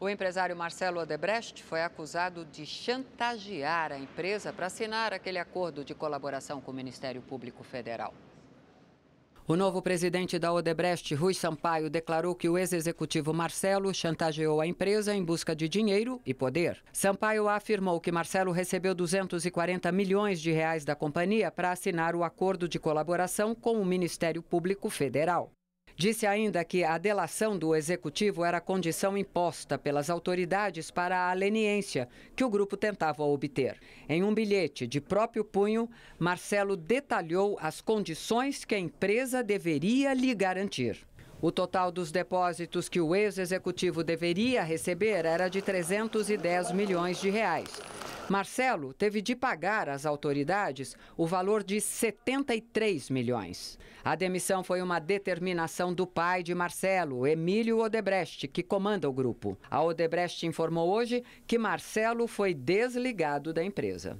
O empresário Marcelo Odebrecht foi acusado de chantagear a empresa para assinar aquele acordo de colaboração com o Ministério Público Federal. O novo presidente da Odebrecht, Rui Sampaio, declarou que o ex-executivo Marcelo chantageou a empresa em busca de dinheiro e poder. Sampaio afirmou que Marcelo recebeu 240 milhões de reais da companhia para assinar o acordo de colaboração com o Ministério Público Federal. Disse ainda que a delação do executivo era condição imposta pelas autoridades para a leniência que o grupo tentava obter. Em um bilhete de próprio punho, Marcelo detalhou as condições que a empresa deveria lhe garantir. O total dos depósitos que o ex-executivo deveria receber era de 310 milhões de reais. Marcelo teve de pagar às autoridades o valor de 73 milhões. A demissão foi uma determinação do pai de Marcelo, Emílio Odebrecht, que comanda o grupo. A Odebrecht informou hoje que Marcelo foi desligado da empresa.